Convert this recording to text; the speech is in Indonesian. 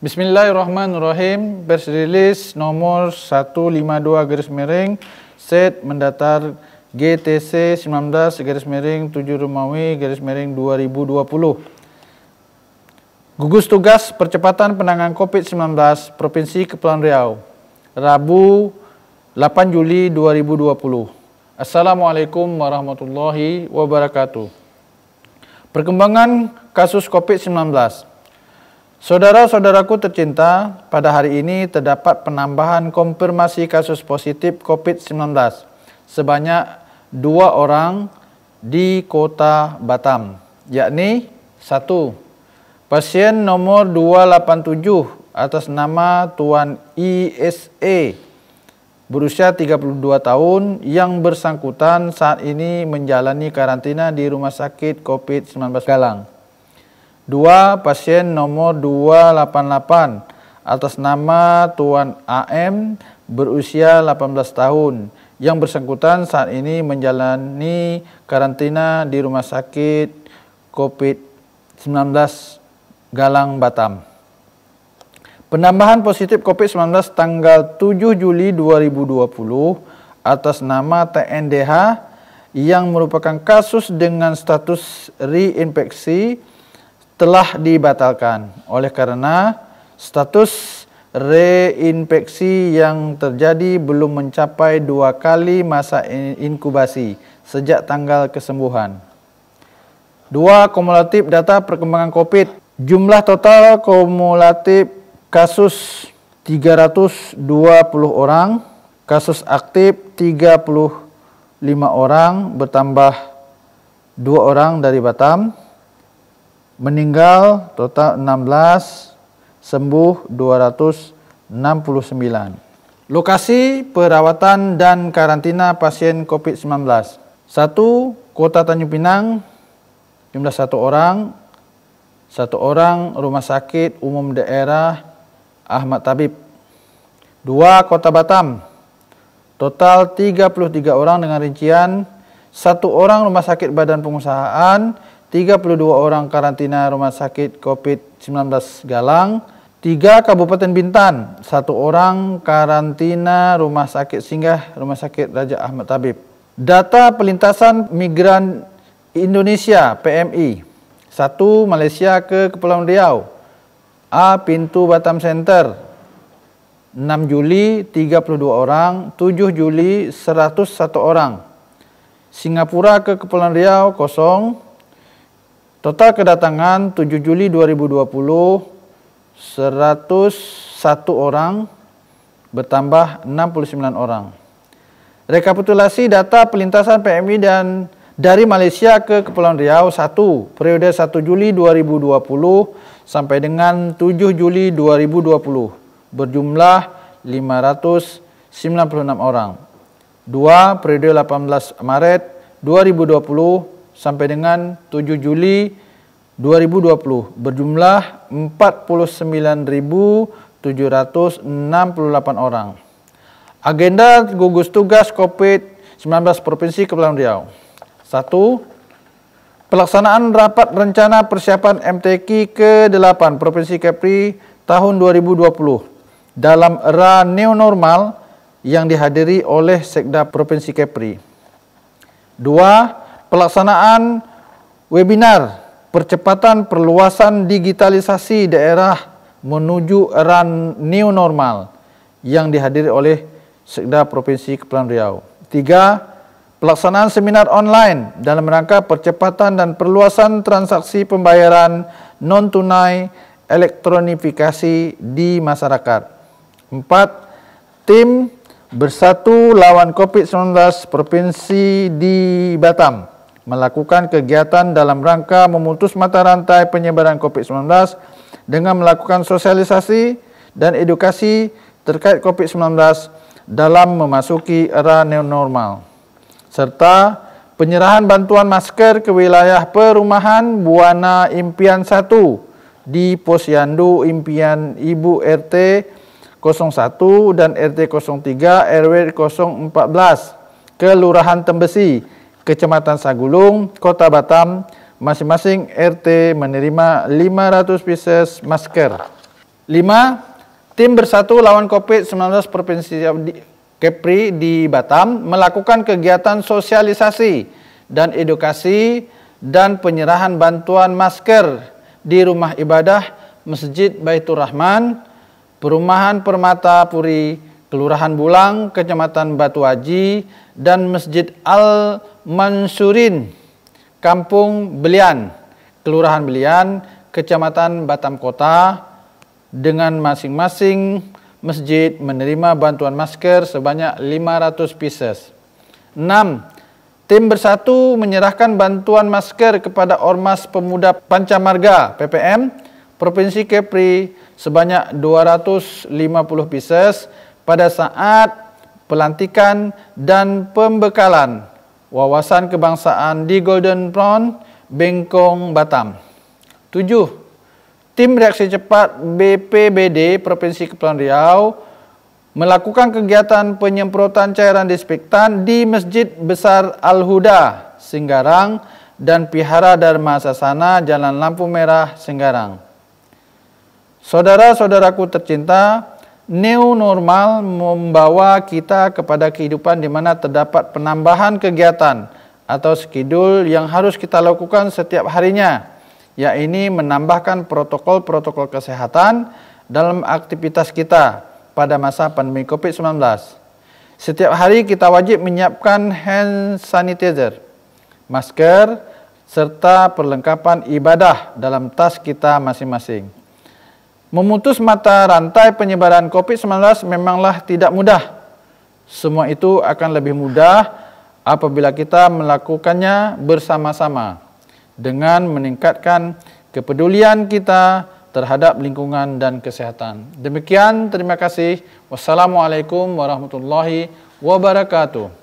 Bismillahirrahmanirrahim, pers rilis nomor 152 garis miring set mendatar GTC 19 garis miring 7 Romawi garis miring 2020. Gugus tugas percepatan penanganan COVID-19 Provinsi Kepulauan Riau, Rabu 8 Juli 2020. Assalamualaikum warahmatullahi wabarakatuh. Perkembangan kasus COVID-19 Saudara-saudaraku tercinta, pada hari ini terdapat penambahan konfirmasi kasus positif COVID-19 sebanyak dua orang di kota Batam, yakni satu pasien nomor 287 atas nama Tuan ISE berusia 32 tahun yang bersangkutan saat ini menjalani karantina di Rumah Sakit COVID-19 Galang. 2 pasien nomor 288 atas nama Tuan AM berusia 18 tahun yang bersangkutan saat ini menjalani karantina di rumah sakit COVID-19 Galang Batam. Penambahan positif COVID-19 tanggal 7 Juli 2020 atas nama TNDH yang merupakan kasus dengan status reinfeksi telah dibatalkan oleh karena status reinfeksi yang terjadi belum mencapai dua kali masa inkubasi sejak tanggal kesembuhan. Dua kumulatif data perkembangan COVID. Jumlah total kumulatif kasus 320 orang, kasus aktif 35 orang bertambah dua orang dari Batam, meninggal total 16, sembuh 269. Lokasi perawatan dan karantina pasien COVID-19. satu Kota Tanjung Pinang, jumlah satu orang. satu orang Rumah Sakit Umum Daerah Ahmad Tabib. dua Kota Batam, total 33 orang dengan rincian satu orang rumah sakit badan pengusahaan, 32 orang karantina rumah sakit COVID-19 Galang, 3 Kabupaten Bintan, 1 orang karantina rumah sakit singgah Rumah Sakit Raja Ahmad Tabib. Data pelintasan migran Indonesia PMI 1 Malaysia ke Kepulauan Riau A pintu Batam Center 6 Juli 32 orang 7 Juli 101 orang Singapura ke Kepulauan Riau kosong Total kedatangan 7 Juli 2020 101 orang bertambah 69 orang. Rekapitulasi data pelintasan PMI dan dari Malaysia ke Kepulauan Riau 1 periode 1 Juli 2020 sampai dengan 7 Juli 2020 berjumlah 596 orang. 2 periode 18 Maret 2020 sampai dengan 7 Juli 2020 berjumlah 49.768 orang. Agenda gugus tugas COVID-19 Provinsi Kepulauan Riau. 1. Pelaksanaan rapat rencana persiapan MTQ ke-8 Provinsi Kepri tahun 2020 dalam era new normal yang dihadiri oleh Sekda Provinsi Kepri. 2 pelaksanaan webinar percepatan perluasan digitalisasi daerah menuju era new normal yang dihadiri oleh Sekda Provinsi Kepulauan Riau. Tiga, pelaksanaan seminar online dalam rangka percepatan dan perluasan transaksi pembayaran non-tunai elektronifikasi di masyarakat. Empat, tim bersatu lawan COVID-19 Provinsi di Batam melakukan kegiatan dalam rangka memutus mata rantai penyebaran COVID-19 dengan melakukan sosialisasi dan edukasi terkait COVID-19 dalam memasuki era normal serta penyerahan bantuan masker ke wilayah perumahan Buana Impian 1 di Posyandu Impian Ibu RT 01 dan RT 03 RW 014 Kelurahan Tembesi Kecamatan Sagulung, Kota Batam, masing-masing RT menerima 500 pieces masker. 5. Tim bersatu lawan COVID-19 Provinsi Kepri di Batam melakukan kegiatan sosialisasi dan edukasi dan penyerahan bantuan masker di rumah ibadah Masjid Baitur Rahman, Perumahan Permata Puri, Kelurahan Bulang, Kecamatan Batu Haji, dan Masjid Al Mansurin, Kampung Belian, Kelurahan Belian, Kecamatan Batam Kota, dengan masing-masing masjid menerima bantuan masker sebanyak 500 pieces. 6. Tim bersatu menyerahkan bantuan masker kepada Ormas Pemuda Pancamarga PPM Provinsi Kepri sebanyak 250 pieces pada saat pelantikan dan pembekalan Wawasan Kebangsaan di Golden Pond Bengkong, Batam. 7. Tim Reaksi Cepat BPBD Provinsi Kepulauan Riau melakukan kegiatan penyemprotan cairan disinfektan di Masjid Besar Al-Huda, Singgarang dan Pihara Dharma Sasana Jalan Lampu Merah, Singgarang. Saudara-saudaraku tercinta, New normal membawa kita kepada kehidupan di mana terdapat penambahan kegiatan atau skedul yang harus kita lakukan setiap harinya, yakni menambahkan protokol-protokol kesehatan dalam aktivitas kita pada masa pandemi COVID-19. Setiap hari kita wajib menyiapkan hand sanitizer, masker, serta perlengkapan ibadah dalam tas kita masing-masing. Memutus mata rantai penyebaran COVID-19 memanglah tidak mudah. Semua itu akan lebih mudah apabila kita melakukannya bersama-sama dengan meningkatkan kepedulian kita terhadap lingkungan dan kesehatan. Demikian, terima kasih. Wassalamualaikum warahmatullahi wabarakatuh.